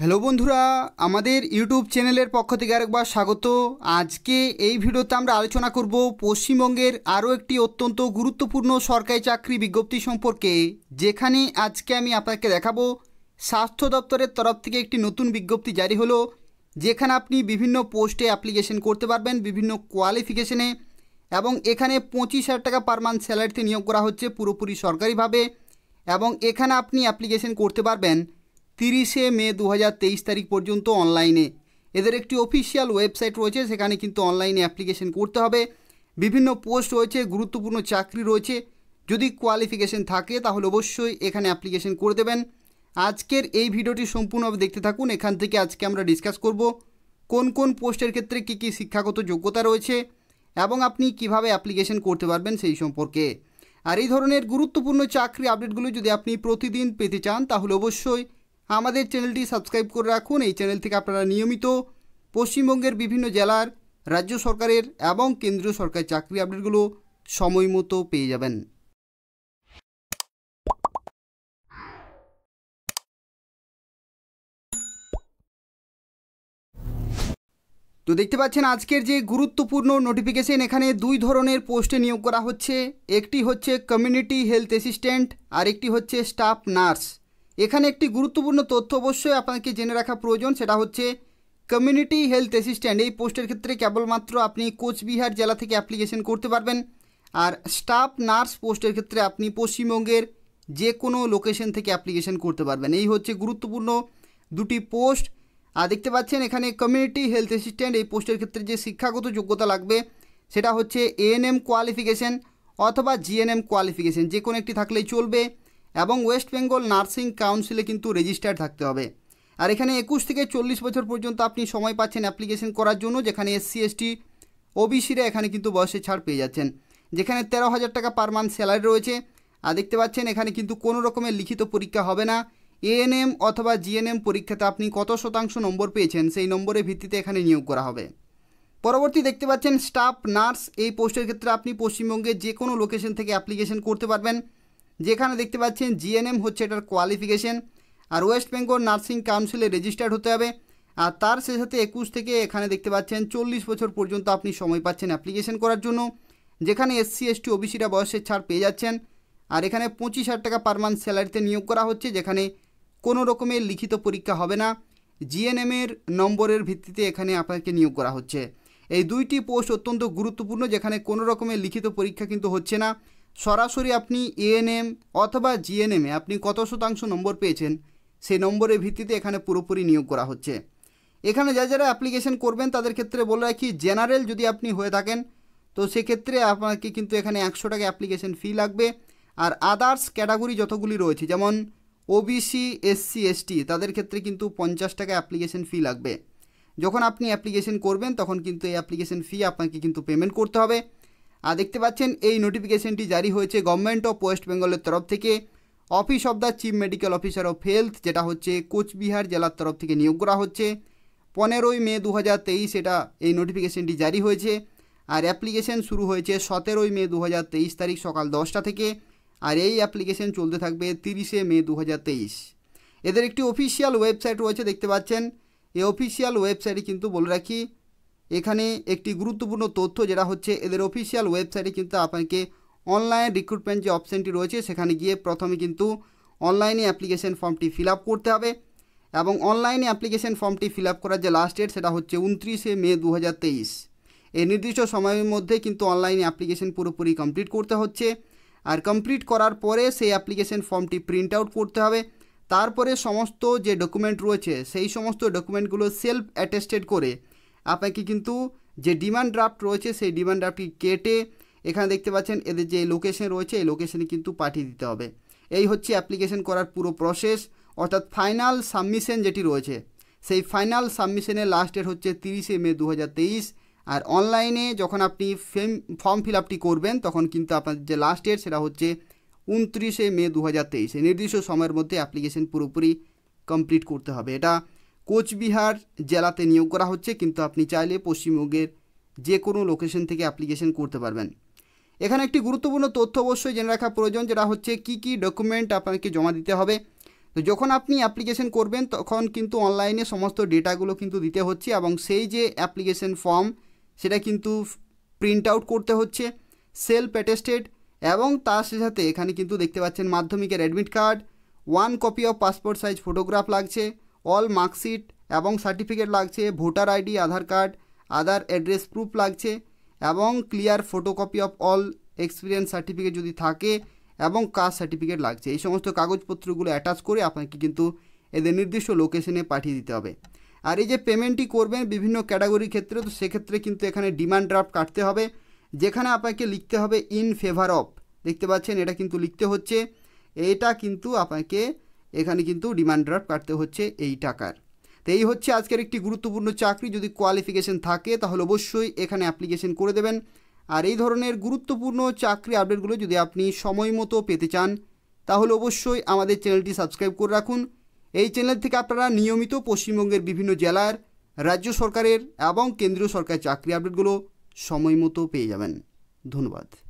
hello বন্ধুরা আমাদের YouTube চ্যানেলের পক্ষ থেকে আরেকবার স্বাগত আজকে এই ভিডিওতে আমরা আলোচনা করব পশ্চিমবঙ্গের আরও একটি অত্যন্ত গুরুত্বপূর্ণ সরকারি চাকরি বিজ্ঞপ্তি সম্পর্কে যেখানে আজকে আমি আপনাকে দেখাবো স্বাস্থ্য দপ্তরের তরফ থেকে একটি নতুন বিজ্ঞপ্তি জারি হলো যেখানে আপনি বিভিন্ন পোস্টে অ্যাপ্লিকেশন করতে পারবেন বিভিন্ন কোয়ালিফিকেশনে এবং এখানে পঁচিশ হাজার টাকা পার মান্থ স্যালারিতে নিয়োগ করা হচ্ছে পুরোপুরি সরকারিভাবে এবং এখানে আপনি অ্যাপ্লিকেশন করতে পারবেন তিরিশে মে দু তারিখ পর্যন্ত অনলাইনে এদের একটি অফিসিয়াল ওয়েবসাইট রয়েছে সেখানে কিন্তু অনলাইনে অ্যাপ্লিকেশন করতে হবে বিভিন্ন পোস্ট রয়েছে গুরুত্বপূর্ণ চাকরি রয়েছে যদি কোয়ালিফিকেশন থাকে তাহলে অবশ্যই এখানে অ্যাপ্লিকেশন করে দেবেন আজকের এই ভিডিওটি সম্পূর্ণভাবে দেখতে থাকুন এখান থেকে আজকে আমরা ডিসকাস করব কোন কোন পোস্টের ক্ষেত্রে কী কী শিক্ষাগত যোগ্যতা রয়েছে এবং আপনি কিভাবে অ্যাপ্লিকেশন করতে পারবেন সেই সম্পর্কে আর এই ধরনের গুরুত্বপূর্ণ চাকরি আপডেটগুলো যদি আপনি প্রতিদিন পেতে চান তাহলে অবশ্যই আমাদের চ্যানেলটি সাবস্ক্রাইব করে রাখুন এই চ্যানেল থেকে আপনারা নিয়মিত পশ্চিমবঙ্গের বিভিন্ন জেলার রাজ্য সরকারের এবং কেন্দ্রীয় সরকার চাকরি আপডেটগুলো সময় মতো পেয়ে যাবেন তো দেখতে পাচ্ছেন আজকের যে গুরুত্বপূর্ণ নোটিফিকেশন এখানে দুই ধরনের পোস্টে নিয়োগ করা হচ্ছে একটি হচ্ছে কমিউনিটি হেলথ অ্যাসিস্ট্যান্ট আর একটি হচ্ছে স্টাফ নার্স এখানে একটি গুরুত্বপূর্ণ তথ্য অবশ্যই আপনাকে জেনে রাখা প্রয়োজন সেটা হচ্ছে কমিউনিটি হেলথ অ্যাসিস্ট্যান্ট এই পোস্টের ক্ষেত্রে কেবলমাত্র আপনি কোচবিহার জেলা থেকে অ্যাপ্লিকেশন করতে পারবেন আর স্টাফ নার্স পোস্টের ক্ষেত্রে আপনি পশ্চিমবঙ্গের যে কোনো লোকেশন থেকে অ্যাপ্লিকেশন করতে পারবেন এই হচ্ছে গুরুত্বপূর্ণ দুটি পোস্ট আর দেখতে পাচ্ছেন এখানে কমিউনিটি হেলথ অ্যাসিস্ট্যান্ট এই পোস্টের ক্ষেত্রে যে শিক্ষাগত যোগ্যতা লাগবে সেটা হচ্ছে এএনএম কোয়ালিফিকেশন অথবা জিএনএম কোয়ালিফিকেশন যে কোনো একটি থাকলেই চলবে এবং ওয়েস্ট বেঙ্গল নার্সিং কাউন্সিলে কিন্তু রেজিস্টার থাকতে হবে আর এখানে একুশ থেকে চল্লিশ বছর পর্যন্ত আপনি সময় পাচ্ছেন অ্যাপ্লিকেশন করার জন্য যেখানে এসসি এসটি ওবিসিরা এখানে কিন্তু বয়সে ছাড় পেয়ে যাচ্ছেন যেখানে তেরো হাজার টাকা পার মান্থ স্যালারি রয়েছে আর দেখতে পাচ্ছেন এখানে কিন্তু কোনো রকমের লিখিত পরীক্ষা হবে না এএনএম অথবা জিএনএম পরীক্ষাতে আপনি কত শতাংশ নম্বর পেয়েছেন সেই নম্বরের ভিত্তিতে এখানে নিয়োগ করা হবে পরবর্তী দেখতে পাচ্ছেন স্টাফ নার্স এই পোস্টের ক্ষেত্রে আপনি পশ্চিমবঙ্গের যে কোনো লোকেশন থেকে অ্যাপ্লিকেশন করতে পারবেন যেখানে দেখতে পাচ্ছেন জিএনএম হচ্ছে এটার কোয়ালিফিকেশন আর ওয়েস্ট বেঙ্গল নার্সিং কাউন্সিলে রেজিস্টার্ড হতে হবে আর তার সে সাথে একুশ থেকে এখানে দেখতে পাচ্ছেন চল্লিশ বছর পর্যন্ত আপনি সময় পাচ্ছেন অ্যাপ্লিকেশন করার জন্য যেখানে এসসি এসটি ওবিসিরা বয়সের ছাড় পেয়ে যাচ্ছেন আর এখানে পঁচিশ হাজার টাকা পার মান্থ স্যালারিতে নিয়োগ করা হচ্ছে যেখানে কোনো রকমের লিখিত পরীক্ষা হবে না জিএনএমের নম্বরের ভিত্তিতে এখানে আপনাকে নিয়োগ করা হচ্ছে এই দুইটি পোস্ট অত্যন্ত গুরুত্বপূর্ণ যেখানে কোনো রকমের লিখিত পরীক্ষা কিন্তু হচ্ছে না সরাসরি আপনি এএনএম অথবা জিএনএমে আপনি কত শতাংশ নম্বর পেয়েছেন সেই নম্বরের ভিত্তিতে এখানে পুরোপুরি নিয়োগ করা হচ্ছে এখানে যা যারা অ্যাপ্লিকেশন করবেন তাদের ক্ষেত্রে বলে রাখি জেনারেল যদি আপনি হয়ে থাকেন তো সেক্ষেত্রে আপনাকে কিন্তু এখানে একশো টাকা অ্যাপ্লিকেশন ফি লাগবে আর আদার্স ক্যাটাগরি যতগুলি রয়েছে যেমন ওবিসি এসসি এসটি তাদের ক্ষেত্রে কিন্তু পঞ্চাশ টাকা অ্যাপ্লিকেশন ফি লাগবে যখন আপনি অ্যাপ্লিকেশন করবেন তখন কিন্তু এই অ্যাপ্লিকেশন ফি আপনাকে কিন্তু পেমেন্ট করতে হবে আর দেখতে পাচ্ছেন এই নোটিফিকেশনটি জারি হয়েছে গভর্নমেন্ট অফ ওয়েস্ট বেঙ্গলের তরফ থেকে office of the chief medical officer of health যেটা হচ্ছে কোচবিহার জেলার তরফ থেকে নিয়োগ করা হচ্ছে পনেরোই মে দু হাজার তেইশ এটা এই নোটিফিকেশনটি জারি হয়েছে আর অ্যাপ্লিকেশন শুরু হয়েছে সতেরোই মে দু হাজার তেইশ তারিখ সকাল দশটা থেকে আর এই অ্যাপ্লিকেশন চলতে থাকবে তিরিশে মে দু হাজার তেইশ এদের একটি অফিসিয়াল ওয়েবসাইট রয়েছে দেখতে পাচ্ছেন এই অফিসিয়াল ওয়েবসাইটে কিন্তু বলে রাখি এখানে একটি গুরুত্বপূর্ণ তথ্য যেটা হচ্ছে এদের অফিসিয়াল ওয়েবসাইটে কিন্তু আপনাকে অনলাইন রিক্রুটমেন্ট যে অপশানটি রয়েছে সেখানে গিয়ে প্রথমে কিন্তু অনলাইনে অ্যাপ্লিকেশন ফর্মটি ফিল করতে হবে এবং অনলাইনে অ্যাপ্লিকেশন ফর্মটি ফিল করার যে লাস্ট ডেট সেটা হচ্ছে উনত্রিশে মে দু এই নির্দিষ্ট সময়ের মধ্যে কিন্তু অনলাইনে অ্যাপ্লিকেশন পুরোপুরি কমপ্লিট করতে হচ্ছে আর কমপ্লিট করার পরে সেই অ্যাপ্লিকেশন ফর্মটি প্রিন্ট আউট করতে হবে তারপরে সমস্ত যে ডকুমেন্ট রয়েছে সেই সমস্ত ডকুমেন্টগুলো সেলফ অ্যাটেস্টেড করে আপনাকে কিন্তু যে ডিমান্ড ড্রাফট রয়েছে সেই ডিমান্ড ড্রাফটটি কেটে এখানে দেখতে পাচ্ছেন এদের যে লোকেশন রয়েছে এই লোকেশনে কিন্তু পাঠিয়ে দিতে হবে এই হচ্ছে অ্যাপ্লিকেশন করার পুরো প্রসেস অর্থাৎ ফাইনাল সাবমিশন যেটি রয়েছে সেই ফাইনাল সাবমিশনের লাস্ট ডেট হচ্ছে তিরিশে মে দু আর অনলাইনে যখন আপনি ফেম ফর্ম ফিল আপটি করবেন তখন কিন্তু আপনার যে লাস্ট ডেট সেটা হচ্ছে উনত্রিশে মে দু হাজার নির্দিষ্ট সময়ের মধ্যে অ্যাপ্লিকেশন পুরোপুরি কমপ্লিট করতে হবে এটা কোচবিহার জেলাতে নিয়োগ করা হচ্ছে কিন্তু আপনি চাইলে পশ্চিমবঙ্গের যে কোনো লোকেশন থেকে অ্যাপ্লিকেশন করতে পারবেন এখানে একটি গুরুত্বপূর্ণ তথ্য অবশ্যই জেনে রাখা প্রয়োজন যেটা হচ্ছে কি কি ডকুমেন্ট আপনাকে জমা দিতে হবে তো যখন আপনি অ্যাপ্লিকেশন করবেন তখন কিন্তু অনলাইনে সমস্ত ডেটাগুলো কিন্তু দিতে হচ্ছে এবং সেই যে অ্যাপ্লিকেশন ফর্ম সেটা কিন্তু প্রিন্ট আউট করতে হচ্ছে সেলফ অ্যাটেস্টেড এবং তার সাথে এখানে কিন্তু দেখতে পাচ্ছেন মাধ্যমিকের admit card one copy of passport size photograph লাগছে অল মার্কশিট এবং সার্টিফিকেট লাগছে voter ID Aadhaar card other address proof লাগছে এবং clear photocopy of all experience certificate যদি থাকে এবং কাস্ট সার্টিফিকেট লাগছে এই সমস্ত কাগজপত্রগুলো অ্যাটাচ করে আপনাকে কিন্তু এদের নির্দিষ্ট লোকেশনে পাঠিয়ে দিতে হবে আর এই যে পেমেন্টটি করবেন বিভিন্ন ক্যাটাগরির ক্ষেত্রে তো সেক্ষেত্রে কিন্তু এখানে ডিমান্ড ড্রাফট কাটতে হবে যেখানে আপনাকে লিখতে হবে ইন ফেভার অফ দেখতে পাচ্ছেন এটা কিন্তু লিখতে হচ্ছে এটা কিন্তু আপনাকে এখানে কিন্তু ডিমান্ড ড্রাফট কাটতে হচ্ছে এই টাকার তো এই হচ্ছে আজকের একটি গুরুত্বপূর্ণ চাকরি যদি কোয়ালিফিকেশন থাকে তাহলে অবশ্যই এখানে অ্যাপ্লিকেশন করে দেবেন আর এই ধরনের গুরুত্বপূর্ণ চাকরি আপডেটগুলো যদি আপনি সময় মতো পেতে চান তাহলে অবশ্যই আমাদের চ্যানেলটি সাবস্ক্রাইব করে রাখুন এই চ্যানেল থেকে আপনারা নিয়মিত পশ্চিমবঙ্গের বিভিন্ন জেলার রাজ্য সরকারের এবং কেন্দ্রীয় সরকার চাকরি আপডেটগুলো সময় মতো পেয়ে যাবেন ধন্যবাদ